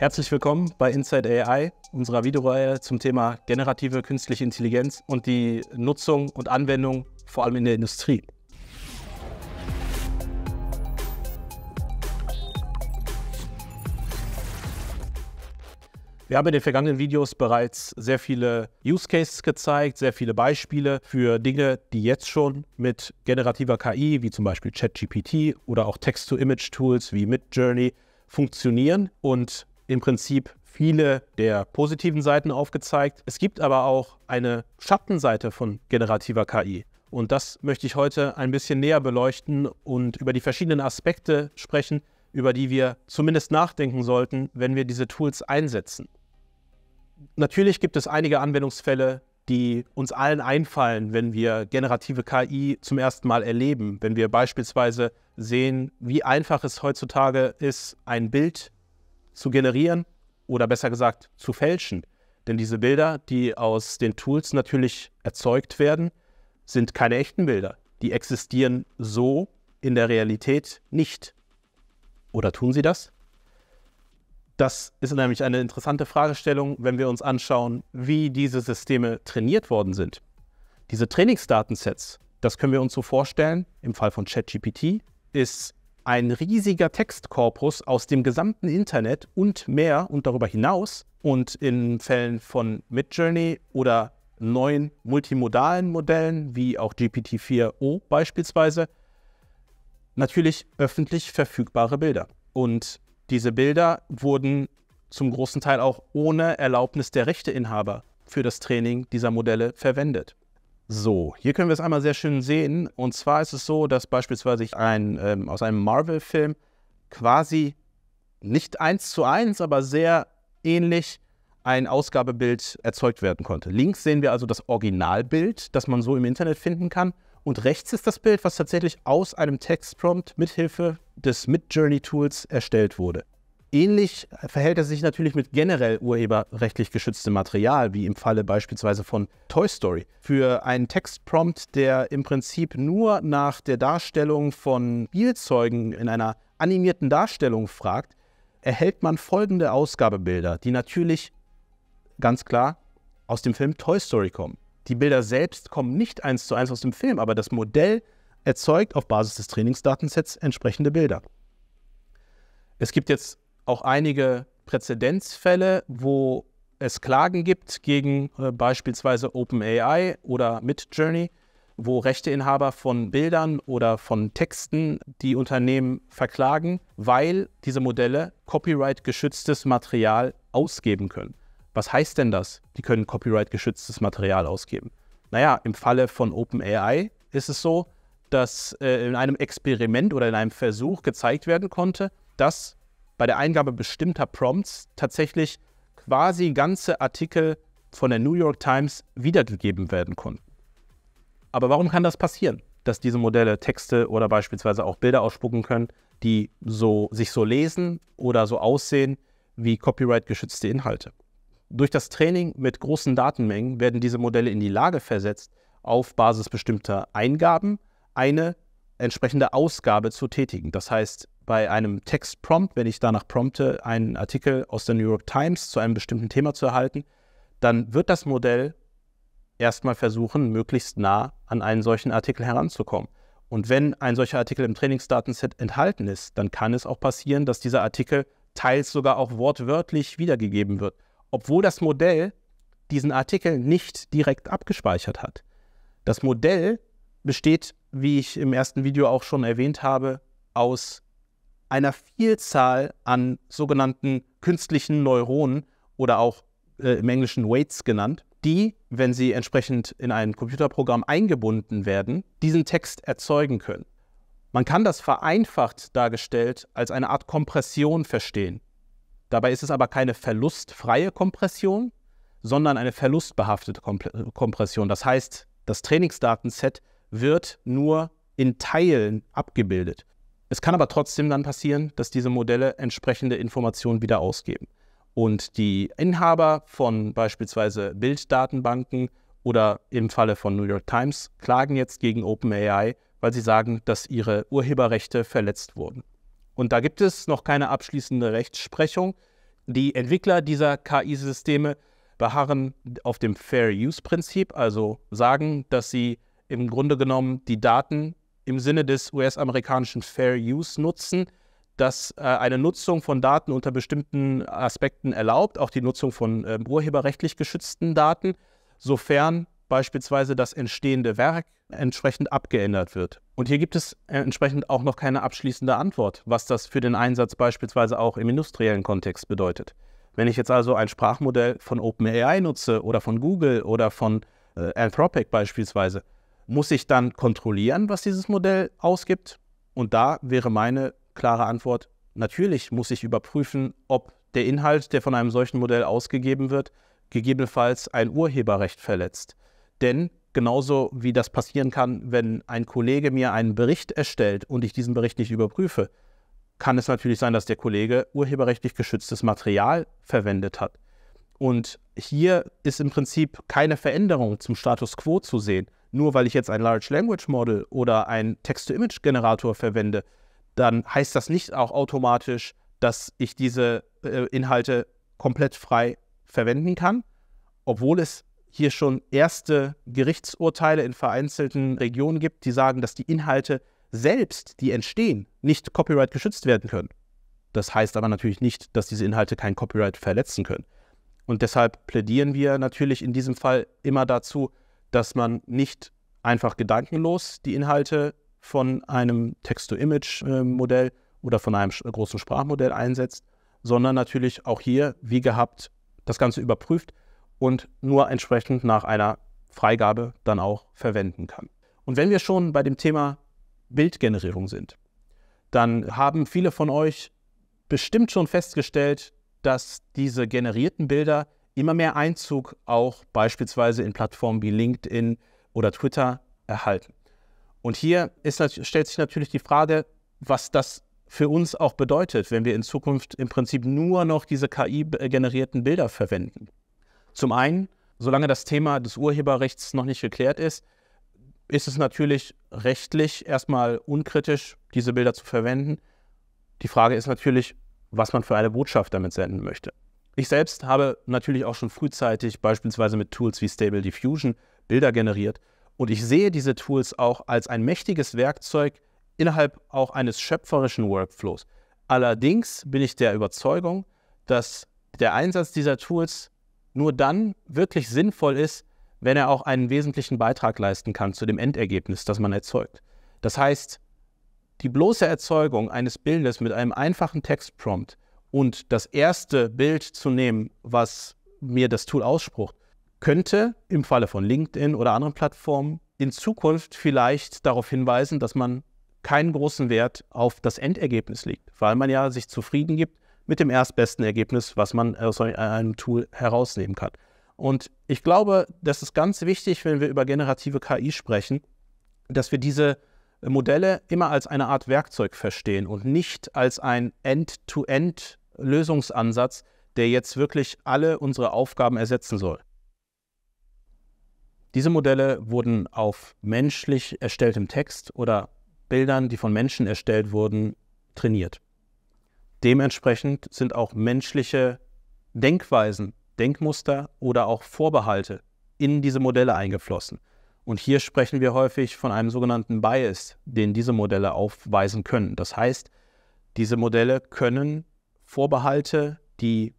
Herzlich willkommen bei Inside AI, unserer Videoreihe zum Thema generative künstliche Intelligenz und die Nutzung und Anwendung vor allem in der Industrie. Wir haben in den vergangenen Videos bereits sehr viele Use Cases gezeigt, sehr viele Beispiele für Dinge, die jetzt schon mit generativer KI, wie zum Beispiel ChatGPT oder auch Text-to-Image-Tools wie Midjourney, funktionieren und im Prinzip viele der positiven Seiten aufgezeigt. Es gibt aber auch eine Schattenseite von generativer KI. Und das möchte ich heute ein bisschen näher beleuchten und über die verschiedenen Aspekte sprechen, über die wir zumindest nachdenken sollten, wenn wir diese Tools einsetzen. Natürlich gibt es einige Anwendungsfälle, die uns allen einfallen, wenn wir generative KI zum ersten Mal erleben, wenn wir beispielsweise sehen, wie einfach es heutzutage ist, ein Bild zu generieren oder besser gesagt zu fälschen. Denn diese Bilder, die aus den Tools natürlich erzeugt werden, sind keine echten Bilder. Die existieren so in der Realität nicht. Oder tun sie das? Das ist nämlich eine interessante Fragestellung, wenn wir uns anschauen, wie diese Systeme trainiert worden sind. Diese Trainingsdatensets, das können wir uns so vorstellen, im Fall von ChatGPT ist ein riesiger Textkorpus aus dem gesamten Internet und mehr und darüber hinaus. Und in Fällen von Midjourney oder neuen multimodalen Modellen wie auch GPT-4o beispielsweise natürlich öffentlich verfügbare Bilder. Und diese Bilder wurden zum großen Teil auch ohne Erlaubnis der Rechteinhaber für das Training dieser Modelle verwendet. So, hier können wir es einmal sehr schön sehen. Und zwar ist es so, dass beispielsweise ein, ähm, aus einem Marvel-Film quasi nicht eins zu eins, aber sehr ähnlich ein Ausgabebild erzeugt werden konnte. Links sehen wir also das Originalbild, das man so im Internet finden kann. Und rechts ist das Bild, was tatsächlich aus einem Textprompt mithilfe des mid journey tools erstellt wurde. Ähnlich verhält es sich natürlich mit generell urheberrechtlich geschütztem Material, wie im Falle beispielsweise von Toy Story. Für einen Textprompt, der im Prinzip nur nach der Darstellung von Spielzeugen in einer animierten Darstellung fragt, erhält man folgende Ausgabebilder, die natürlich ganz klar aus dem Film Toy Story kommen. Die Bilder selbst kommen nicht eins zu eins aus dem Film, aber das Modell erzeugt auf Basis des Trainingsdatensets entsprechende Bilder. Es gibt jetzt auch einige Präzedenzfälle, wo es Klagen gibt gegen äh, beispielsweise OpenAI oder Midjourney, wo Rechteinhaber von Bildern oder von Texten die Unternehmen verklagen, weil diese Modelle copyright geschütztes Material ausgeben können. Was heißt denn das? Die können copyright geschütztes Material ausgeben. Naja, im Falle von OpenAI ist es so, dass äh, in einem Experiment oder in einem Versuch gezeigt werden konnte, dass bei der Eingabe bestimmter Prompts tatsächlich quasi ganze Artikel von der New York Times wiedergegeben werden konnten. Aber warum kann das passieren, dass diese Modelle Texte oder beispielsweise auch Bilder ausspucken können, die so, sich so lesen oder so aussehen wie copyright-geschützte Inhalte? Durch das Training mit großen Datenmengen werden diese Modelle in die Lage versetzt, auf Basis bestimmter Eingaben eine entsprechende Ausgabe zu tätigen. Das heißt, bei einem Textprompt, wenn ich danach prompte, einen Artikel aus der New York Times zu einem bestimmten Thema zu erhalten, dann wird das Modell erstmal versuchen, möglichst nah an einen solchen Artikel heranzukommen. Und wenn ein solcher Artikel im Trainingsdatenset enthalten ist, dann kann es auch passieren, dass dieser Artikel teils sogar auch wortwörtlich wiedergegeben wird, obwohl das Modell diesen Artikel nicht direkt abgespeichert hat. Das Modell besteht, wie ich im ersten Video auch schon erwähnt habe, aus einer Vielzahl an sogenannten künstlichen Neuronen oder auch äh, im Englischen Weights genannt, die, wenn sie entsprechend in ein Computerprogramm eingebunden werden, diesen Text erzeugen können. Man kann das vereinfacht dargestellt als eine Art Kompression verstehen. Dabei ist es aber keine verlustfreie Kompression, sondern eine verlustbehaftete äh, Kompression. Das heißt, das Trainingsdatenset wird nur in Teilen abgebildet. Es kann aber trotzdem dann passieren, dass diese Modelle entsprechende Informationen wieder ausgeben. Und die Inhaber von beispielsweise Bilddatenbanken oder im Falle von New York Times klagen jetzt gegen OpenAI, weil sie sagen, dass ihre Urheberrechte verletzt wurden. Und da gibt es noch keine abschließende Rechtsprechung. Die Entwickler dieser KI-Systeme beharren auf dem Fair-Use-Prinzip, also sagen, dass sie im Grunde genommen die Daten im Sinne des US-amerikanischen Fair Use nutzen, das äh, eine Nutzung von Daten unter bestimmten Aspekten erlaubt, auch die Nutzung von ähm, urheberrechtlich geschützten Daten, sofern beispielsweise das entstehende Werk entsprechend abgeändert wird. Und hier gibt es äh, entsprechend auch noch keine abschließende Antwort, was das für den Einsatz beispielsweise auch im industriellen Kontext bedeutet. Wenn ich jetzt also ein Sprachmodell von OpenAI nutze oder von Google oder von äh, Anthropic beispielsweise, muss ich dann kontrollieren, was dieses Modell ausgibt? Und da wäre meine klare Antwort, natürlich muss ich überprüfen, ob der Inhalt, der von einem solchen Modell ausgegeben wird, gegebenenfalls ein Urheberrecht verletzt. Denn genauso wie das passieren kann, wenn ein Kollege mir einen Bericht erstellt und ich diesen Bericht nicht überprüfe, kann es natürlich sein, dass der Kollege urheberrechtlich geschütztes Material verwendet hat. Und hier ist im Prinzip keine Veränderung zum Status quo zu sehen nur weil ich jetzt ein Large Language Model oder ein Text-to-Image-Generator verwende, dann heißt das nicht auch automatisch, dass ich diese äh, Inhalte komplett frei verwenden kann, obwohl es hier schon erste Gerichtsurteile in vereinzelten Regionen gibt, die sagen, dass die Inhalte selbst, die entstehen, nicht copyright geschützt werden können. Das heißt aber natürlich nicht, dass diese Inhalte kein Copyright verletzen können. Und deshalb plädieren wir natürlich in diesem Fall immer dazu, dass man nicht einfach gedankenlos die Inhalte von einem Text-to-Image-Modell oder von einem großen Sprachmodell einsetzt, sondern natürlich auch hier, wie gehabt, das Ganze überprüft und nur entsprechend nach einer Freigabe dann auch verwenden kann. Und wenn wir schon bei dem Thema Bildgenerierung sind, dann haben viele von euch bestimmt schon festgestellt, dass diese generierten Bilder immer mehr Einzug auch beispielsweise in Plattformen wie LinkedIn oder Twitter erhalten. Und hier ist, stellt sich natürlich die Frage, was das für uns auch bedeutet, wenn wir in Zukunft im Prinzip nur noch diese KI-generierten Bilder verwenden. Zum einen, solange das Thema des Urheberrechts noch nicht geklärt ist, ist es natürlich rechtlich erstmal unkritisch, diese Bilder zu verwenden. Die Frage ist natürlich, was man für eine Botschaft damit senden möchte. Ich selbst habe natürlich auch schon frühzeitig beispielsweise mit Tools wie Stable Diffusion Bilder generiert und ich sehe diese Tools auch als ein mächtiges Werkzeug innerhalb auch eines schöpferischen Workflows. Allerdings bin ich der Überzeugung, dass der Einsatz dieser Tools nur dann wirklich sinnvoll ist, wenn er auch einen wesentlichen Beitrag leisten kann zu dem Endergebnis, das man erzeugt. Das heißt, die bloße Erzeugung eines Bildes mit einem einfachen Textprompt und das erste Bild zu nehmen, was mir das Tool ausspricht, könnte im Falle von LinkedIn oder anderen Plattformen in Zukunft vielleicht darauf hinweisen, dass man keinen großen Wert auf das Endergebnis legt, weil man ja sich zufrieden gibt mit dem erstbesten Ergebnis, was man aus einem Tool herausnehmen kann. Und ich glaube, das ist ganz wichtig, wenn wir über generative KI sprechen, dass wir diese Modelle immer als eine Art Werkzeug verstehen und nicht als ein End-to-End Lösungsansatz, der jetzt wirklich alle unsere Aufgaben ersetzen soll. Diese Modelle wurden auf menschlich erstelltem Text oder Bildern, die von Menschen erstellt wurden, trainiert. Dementsprechend sind auch menschliche Denkweisen, Denkmuster oder auch Vorbehalte in diese Modelle eingeflossen. Und hier sprechen wir häufig von einem sogenannten Bias, den diese Modelle aufweisen können. Das heißt, diese Modelle können Vorbehalte, die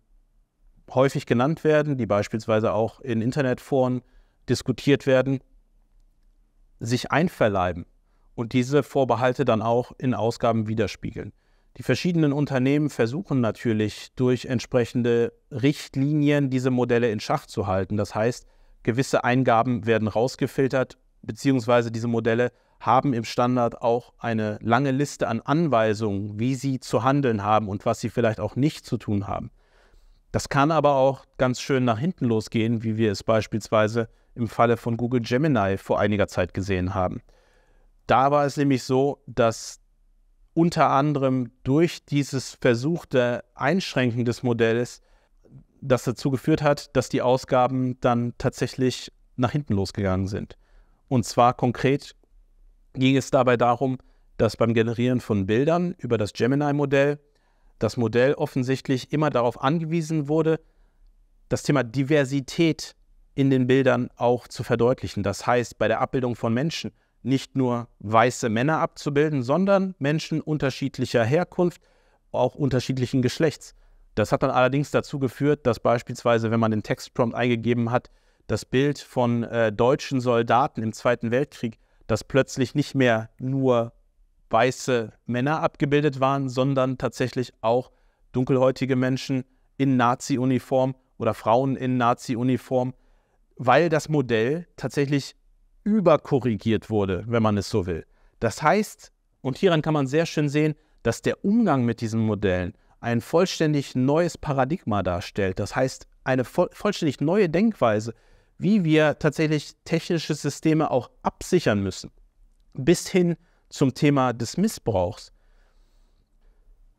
häufig genannt werden, die beispielsweise auch in Internetforen diskutiert werden, sich einverleiben und diese Vorbehalte dann auch in Ausgaben widerspiegeln. Die verschiedenen Unternehmen versuchen natürlich durch entsprechende Richtlinien diese Modelle in Schach zu halten. Das heißt, gewisse Eingaben werden rausgefiltert, beziehungsweise diese Modelle haben im Standard auch eine lange Liste an Anweisungen, wie sie zu handeln haben und was sie vielleicht auch nicht zu tun haben. Das kann aber auch ganz schön nach hinten losgehen, wie wir es beispielsweise im Falle von Google Gemini vor einiger Zeit gesehen haben. Da war es nämlich so, dass unter anderem durch dieses versuchte Einschränken des Modells das dazu geführt hat, dass die Ausgaben dann tatsächlich nach hinten losgegangen sind. Und zwar konkret ging es dabei darum, dass beim Generieren von Bildern über das Gemini-Modell das Modell offensichtlich immer darauf angewiesen wurde, das Thema Diversität in den Bildern auch zu verdeutlichen. Das heißt, bei der Abbildung von Menschen nicht nur weiße Männer abzubilden, sondern Menschen unterschiedlicher Herkunft, auch unterschiedlichen Geschlechts. Das hat dann allerdings dazu geführt, dass beispielsweise, wenn man den Textprompt eingegeben hat, das Bild von äh, deutschen Soldaten im Zweiten Weltkrieg dass plötzlich nicht mehr nur weiße Männer abgebildet waren, sondern tatsächlich auch dunkelhäutige Menschen in Nazi-Uniform oder Frauen in Nazi-Uniform, weil das Modell tatsächlich überkorrigiert wurde, wenn man es so will. Das heißt, und hieran kann man sehr schön sehen, dass der Umgang mit diesen Modellen ein vollständig neues Paradigma darstellt. Das heißt, eine vo vollständig neue Denkweise, wie wir tatsächlich technische Systeme auch absichern müssen, bis hin zum Thema des Missbrauchs.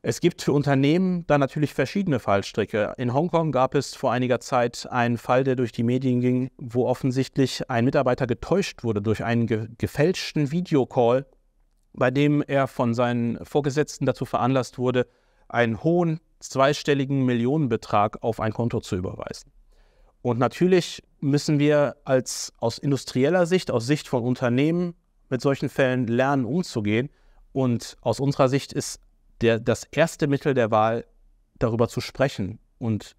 Es gibt für Unternehmen da natürlich verschiedene Fallstricke. In Hongkong gab es vor einiger Zeit einen Fall, der durch die Medien ging, wo offensichtlich ein Mitarbeiter getäuscht wurde durch einen ge gefälschten Videocall, bei dem er von seinen Vorgesetzten dazu veranlasst wurde, einen hohen zweistelligen Millionenbetrag auf ein Konto zu überweisen. Und natürlich müssen wir als aus industrieller Sicht, aus Sicht von Unternehmen mit solchen Fällen lernen, umzugehen. Und aus unserer Sicht ist der, das erste Mittel der Wahl, darüber zu sprechen und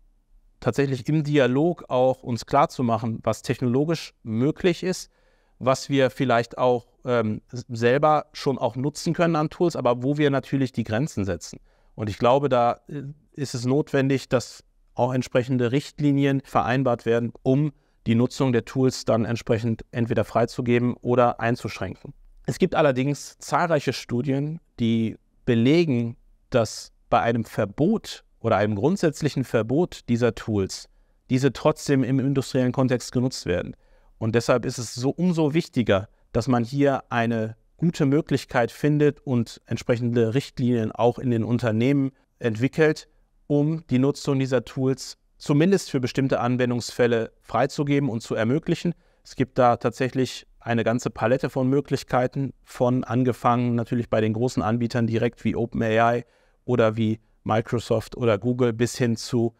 tatsächlich im Dialog auch uns klarzumachen, was technologisch möglich ist, was wir vielleicht auch ähm, selber schon auch nutzen können an Tools, aber wo wir natürlich die Grenzen setzen. Und ich glaube, da äh, ist es notwendig, dass auch entsprechende Richtlinien vereinbart werden, um die Nutzung der Tools dann entsprechend entweder freizugeben oder einzuschränken. Es gibt allerdings zahlreiche Studien, die belegen, dass bei einem Verbot oder einem grundsätzlichen Verbot dieser Tools diese trotzdem im industriellen Kontext genutzt werden. Und deshalb ist es so umso wichtiger, dass man hier eine gute Möglichkeit findet und entsprechende Richtlinien auch in den Unternehmen entwickelt, um die Nutzung dieser Tools zumindest für bestimmte Anwendungsfälle freizugeben und zu ermöglichen. Es gibt da tatsächlich eine ganze Palette von Möglichkeiten, von angefangen natürlich bei den großen Anbietern direkt wie OpenAI oder wie Microsoft oder Google bis hin zu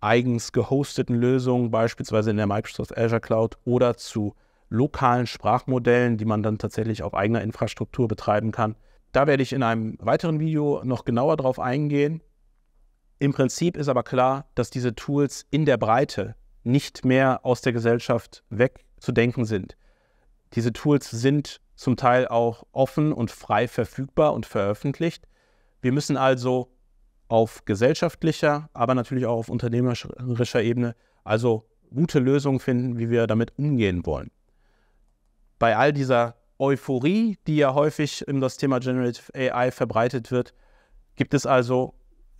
eigens gehosteten Lösungen, beispielsweise in der Microsoft Azure Cloud oder zu lokalen Sprachmodellen, die man dann tatsächlich auf eigener Infrastruktur betreiben kann. Da werde ich in einem weiteren Video noch genauer drauf eingehen. Im Prinzip ist aber klar, dass diese Tools in der Breite nicht mehr aus der Gesellschaft wegzudenken sind. Diese Tools sind zum Teil auch offen und frei verfügbar und veröffentlicht. Wir müssen also auf gesellschaftlicher, aber natürlich auch auf unternehmerischer Ebene also gute Lösungen finden, wie wir damit umgehen wollen. Bei all dieser Euphorie, die ja häufig in das Thema Generative AI verbreitet wird, gibt es also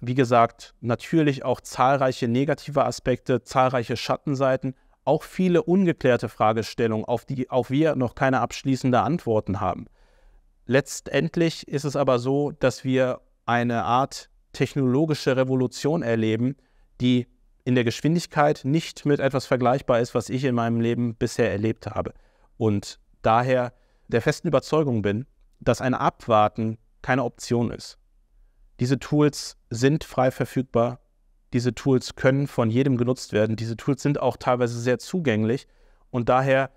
wie gesagt, natürlich auch zahlreiche negative Aspekte, zahlreiche Schattenseiten, auch viele ungeklärte Fragestellungen, auf die auch wir noch keine abschließenden Antworten haben. Letztendlich ist es aber so, dass wir eine Art technologische Revolution erleben, die in der Geschwindigkeit nicht mit etwas vergleichbar ist, was ich in meinem Leben bisher erlebt habe. Und daher der festen Überzeugung bin, dass ein Abwarten keine Option ist. Diese Tools sind frei verfügbar. Diese Tools können von jedem genutzt werden. Diese Tools sind auch teilweise sehr zugänglich. Und daher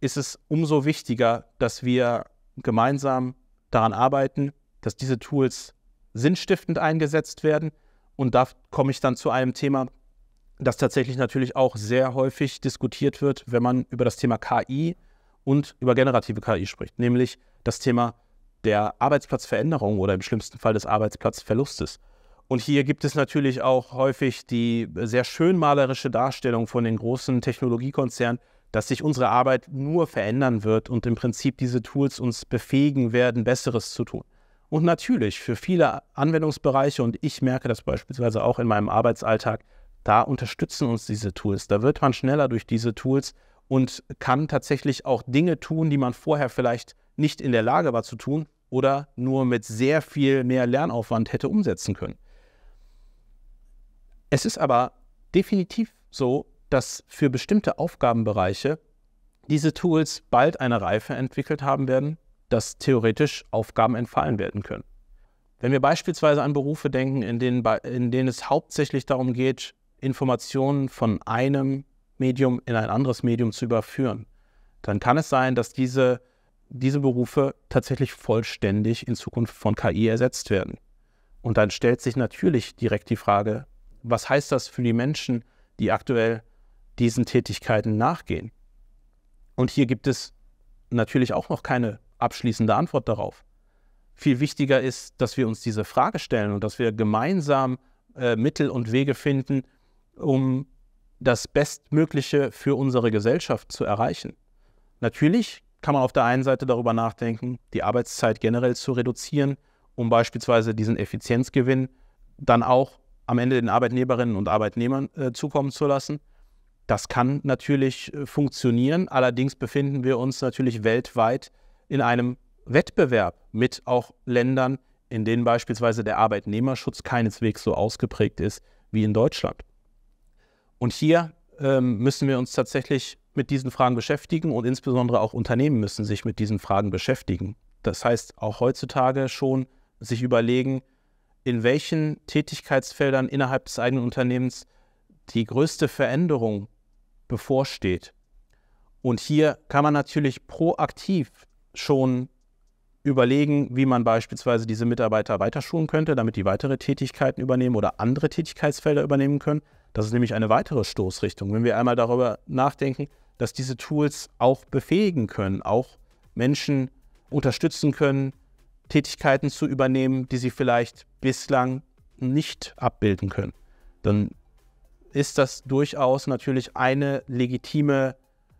ist es umso wichtiger, dass wir gemeinsam daran arbeiten, dass diese Tools sinnstiftend eingesetzt werden. Und da komme ich dann zu einem Thema, das tatsächlich natürlich auch sehr häufig diskutiert wird, wenn man über das Thema KI und über generative KI spricht, nämlich das Thema der Arbeitsplatzveränderung oder im schlimmsten Fall des Arbeitsplatzverlustes. Und hier gibt es natürlich auch häufig die sehr schönmalerische Darstellung von den großen Technologiekonzernen, dass sich unsere Arbeit nur verändern wird und im Prinzip diese Tools uns befähigen werden, Besseres zu tun. Und natürlich für viele Anwendungsbereiche, und ich merke das beispielsweise auch in meinem Arbeitsalltag, da unterstützen uns diese Tools. Da wird man schneller durch diese Tools und kann tatsächlich auch Dinge tun, die man vorher vielleicht nicht in der Lage war zu tun oder nur mit sehr viel mehr Lernaufwand hätte umsetzen können. Es ist aber definitiv so, dass für bestimmte Aufgabenbereiche diese Tools bald eine Reife entwickelt haben werden, dass theoretisch Aufgaben entfallen werden können. Wenn wir beispielsweise an Berufe denken, in denen, in denen es hauptsächlich darum geht, Informationen von einem Medium in ein anderes Medium zu überführen, dann kann es sein, dass diese diese Berufe tatsächlich vollständig in Zukunft von KI ersetzt werden. Und dann stellt sich natürlich direkt die Frage, was heißt das für die Menschen, die aktuell diesen Tätigkeiten nachgehen? Und hier gibt es natürlich auch noch keine abschließende Antwort darauf. Viel wichtiger ist, dass wir uns diese Frage stellen und dass wir gemeinsam äh, Mittel und Wege finden, um das Bestmögliche für unsere Gesellschaft zu erreichen. Natürlich kann man auf der einen Seite darüber nachdenken, die Arbeitszeit generell zu reduzieren, um beispielsweise diesen Effizienzgewinn dann auch am Ende den Arbeitnehmerinnen und Arbeitnehmern äh, zukommen zu lassen. Das kann natürlich äh, funktionieren, allerdings befinden wir uns natürlich weltweit in einem Wettbewerb mit auch Ländern, in denen beispielsweise der Arbeitnehmerschutz keineswegs so ausgeprägt ist wie in Deutschland. Und hier ähm, müssen wir uns tatsächlich mit diesen Fragen beschäftigen und insbesondere auch Unternehmen müssen sich mit diesen Fragen beschäftigen. Das heißt, auch heutzutage schon sich überlegen, in welchen Tätigkeitsfeldern innerhalb des eigenen Unternehmens die größte Veränderung bevorsteht. Und hier kann man natürlich proaktiv schon überlegen, wie man beispielsweise diese Mitarbeiter weiterschulen könnte, damit die weitere Tätigkeiten übernehmen oder andere Tätigkeitsfelder übernehmen können. Das ist nämlich eine weitere Stoßrichtung. Wenn wir einmal darüber nachdenken, dass diese Tools auch befähigen können, auch Menschen unterstützen können, Tätigkeiten zu übernehmen, die sie vielleicht bislang nicht abbilden können. Dann ist das durchaus natürlich eine legitime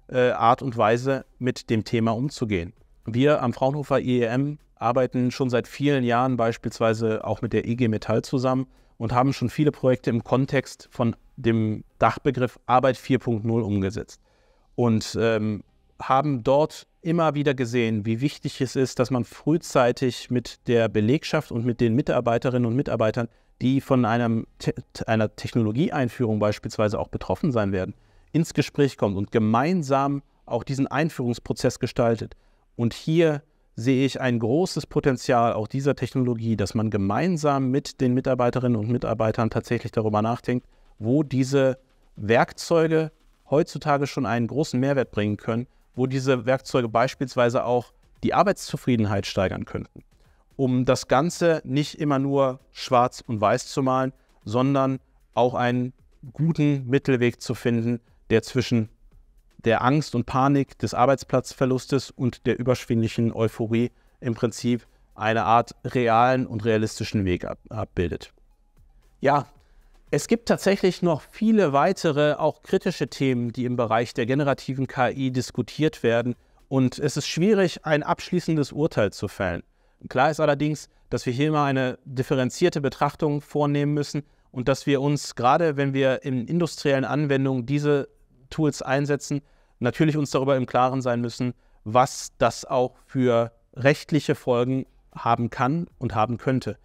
äh, Art und Weise, mit dem Thema umzugehen. Wir am Fraunhofer IEM arbeiten schon seit vielen Jahren beispielsweise auch mit der IG Metall zusammen und haben schon viele Projekte im Kontext von dem Dachbegriff Arbeit 4.0 umgesetzt und ähm, haben dort immer wieder gesehen, wie wichtig es ist, dass man frühzeitig mit der Belegschaft und mit den Mitarbeiterinnen und Mitarbeitern, die von einem Te einer Technologieeinführung beispielsweise auch betroffen sein werden, ins Gespräch kommt und gemeinsam auch diesen Einführungsprozess gestaltet. Und hier sehe ich ein großes Potenzial auch dieser Technologie, dass man gemeinsam mit den Mitarbeiterinnen und Mitarbeitern tatsächlich darüber nachdenkt, wo diese Werkzeuge heutzutage schon einen großen Mehrwert bringen können, wo diese Werkzeuge beispielsweise auch die Arbeitszufriedenheit steigern könnten. Um das Ganze nicht immer nur schwarz und weiß zu malen, sondern auch einen guten Mittelweg zu finden, der zwischen der Angst und Panik des Arbeitsplatzverlustes und der überschwinglichen Euphorie im Prinzip eine Art realen und realistischen Weg abbildet. Ja, es gibt tatsächlich noch viele weitere, auch kritische Themen, die im Bereich der generativen KI diskutiert werden. Und es ist schwierig, ein abschließendes Urteil zu fällen. Klar ist allerdings, dass wir hier immer eine differenzierte Betrachtung vornehmen müssen und dass wir uns, gerade wenn wir in industriellen Anwendungen diese Tools einsetzen, natürlich uns darüber im Klaren sein müssen, was das auch für rechtliche Folgen haben kann und haben könnte.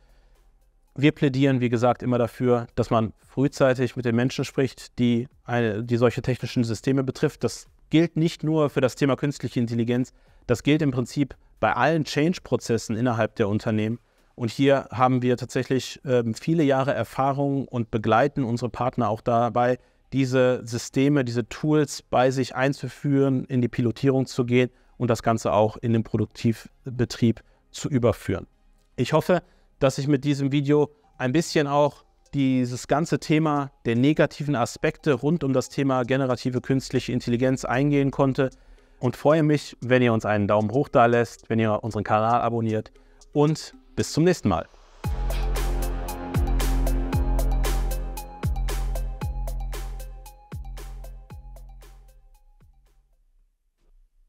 Wir plädieren, wie gesagt, immer dafür, dass man frühzeitig mit den Menschen spricht, die, eine, die solche technischen Systeme betrifft. Das gilt nicht nur für das Thema künstliche Intelligenz, das gilt im Prinzip bei allen Change-Prozessen innerhalb der Unternehmen. Und hier haben wir tatsächlich äh, viele Jahre Erfahrung und begleiten unsere Partner auch dabei, diese Systeme, diese Tools bei sich einzuführen, in die Pilotierung zu gehen und das Ganze auch in den Produktivbetrieb zu überführen. Ich hoffe, dass ich mit diesem Video ein bisschen auch dieses ganze Thema der negativen Aspekte rund um das Thema generative künstliche Intelligenz eingehen konnte und freue mich, wenn ihr uns einen Daumen hoch da lässt, wenn ihr unseren Kanal abonniert und bis zum nächsten Mal.